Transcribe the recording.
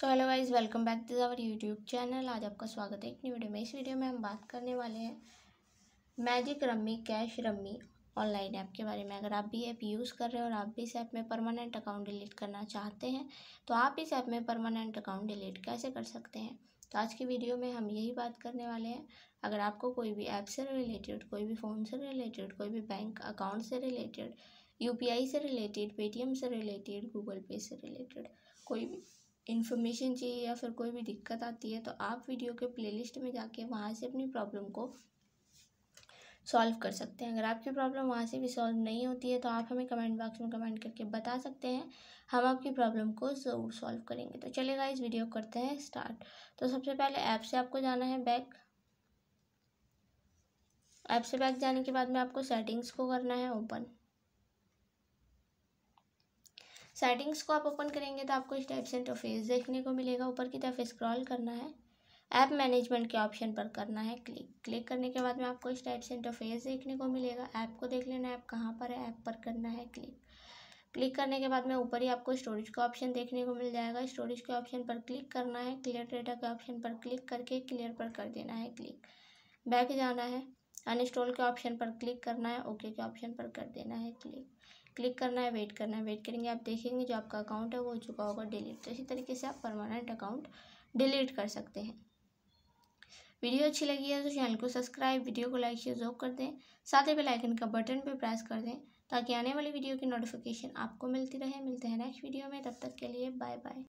so hello guys welcome back to our YouTube channel आज आपका स्वागत है एक न्यू वीडियो में इस वीडियो में हम बात करने वाले हैं magic rummy cash rummy online app के बारे में अगर आप भी ऐप यूज़ कर रहे हो और आप भी इस ऐप में परमानेंट अकाउंट डिलीट करना चाहते हैं तो आप इस ऐप में परमानेंट अकाउंट डिलीट कैसे कर सकते हैं तो आज की वीडियो में हम यही बात करने वाले हैं अगर आपको कोई भी ऐप से रिलेटेड कोई भी फ़ोन से रिलेटेड कोई भी बैंक अकाउंट से रिलेटेड यू से रिलेटेड पेटीएम से रिलेटेड गूगल पे से रिलेटेड कोई भी इन्फॉर्मेशन चाहिए या फिर कोई भी दिक्कत आती है तो आप वीडियो के प्लेलिस्ट में जाके वहाँ से अपनी प्रॉब्लम को सॉल्व कर सकते हैं अगर आपकी प्रॉब्लम वहाँ से भी सॉल्व नहीं होती है तो आप हमें कमेंट बॉक्स में कमेंट करके बता सकते हैं हम आपकी प्रॉब्लम को ज़रूर सॉल्व करेंगे तो चलेगा इस वीडियो करते हैं स्टार्ट तो सबसे पहले ऐप से आपको जाना है बैक ऐप से बैक जाने के बाद में आपको सेटिंग्स को करना है ओपन सेटिंग्स को आप ओपन करेंगे तो आपको इस टाइप से इंटरफेस देखने को मिलेगा ऊपर की तरफ स्क्रॉल करना है ऐप मैनेजमेंट के ऑप्शन पर करना है क्लिक क्लिक करने के बाद में आपको इस टाइप से इंटरफेस देखने को मिलेगा ऐप को देख लेना ऐप कहाँ पर है ऐप पर करना है क्लिक क्लिक करने के बाद में ऊपर ही आपको स्टोरेज का ऑप्शन देखने को मिल जाएगा स्टोरेज के ऑप्शन पर क्लिक करना है क्लियर डेटा के ऑप्शन पर क्लिक करके क्लियर पर कर देना है क्लिक बैक जाना है अनइंस्टॉल के ऑप्शन पर क्लिक करना है ओके के ऑप्शन पर कर देना है क्लिक क्लिक करना है वेट करना है वेट करेंगे आप देखेंगे जो आपका अकाउंट है वो हो चुका होगा डिलीट तो इसी तरीके से आप परमानेंट अकाउंट डिलीट कर सकते हैं वीडियो अच्छी लगी है तो चैनल को सब्सक्राइब वीडियो को लाइक शेयर जरूर कर दें साथ ही बेलाइकन का बटन भी प्रेस कर दें ताकि आने वाली वीडियो की नोटिफिकेशन आपको मिलती रहे मिलते हैं नेक्स्ट वीडियो में तब तक के लिए बाय बाय